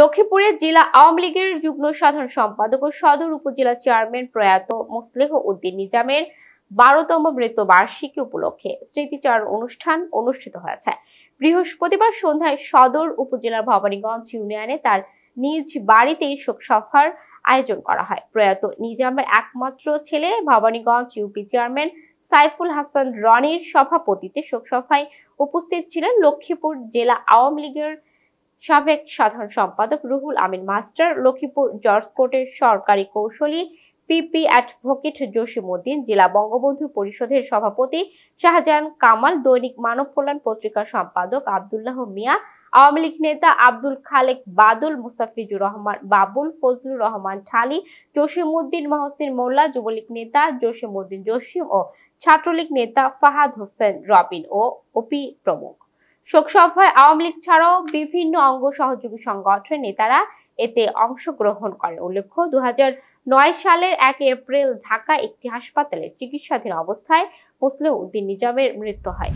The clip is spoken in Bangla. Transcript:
লক্ষ্মীপুরে জেলা আওয়ামী লীগের যুগ্ম সাধারণ সম্পাদক ও সদর উপজেলা চেয়ারম্যান প্রয়াত মুসলেহ উদ্দিন নিজামের বারোতম মৃত্যুবার্ষিকী উপলক্ষে স্মৃতিচারণ অনুষ্ঠান অনুষ্ঠিত হয়েছে বৃহস্পতিবার সন্ধ্যায় সদর উপজেলার ভবানীগঞ্জ ইউনিয়নে তার নিজ বাড়িতেই শোকসভার আয়োজন করা হয় প্রয়াত নিজামের একমাত্র ছেলে ভবানীগঞ্জ ইউপি চেয়ারম্যান সাইফুল হাসান রনির সভাপতিতে শোকসভায় উপস্থিত ছিলেন লক্ষ্মীপুর জেলা আওয়ামী লীগের সাবেক সাধারণ সম্পাদক রুহুল আমিন মাস্টার লক্ষ্মীপুর জর্জ কোর্টের সরকারি কৌশলী পিপি অ্যাডভোকেট জসিমুদ্দিন জেলা বঙ্গবন্ধু পরিষদের সভাপতি শাহজাহান কামাল দৈনিক মানব কল্যাণ পত্রিকার সম্পাদক আবদুল্লাহ মিয়া আওয়ামী লীগ নেতা আব্দুল খালেক বাদুল মুস্তাফিজুর রহমান বাবুল ফজলুর রহমান ঠালি জসিমুদ্দিন মহসিন মোল্লা যুবলীগ নেতা জসিমুদ্দিন জসিম ও ছাত্রলীগ নেতা ফাহাদ হোসেন রবিন ও ওপি প্রমুখ শোকসভায় আওয়ামী লীগ ছাড়াও বিভিন্ন অঙ্গ সহযোগী সংগঠনের নেতারা এতে অংশগ্রহণ করেন উল্লেখ্য দু সালের এক এপ্রিল ঢাকা একটি হাসপাতালে চিকিৎসাধীন অবস্থায় মুসলিম উদ্দিন নিজামের মৃত্যু হয়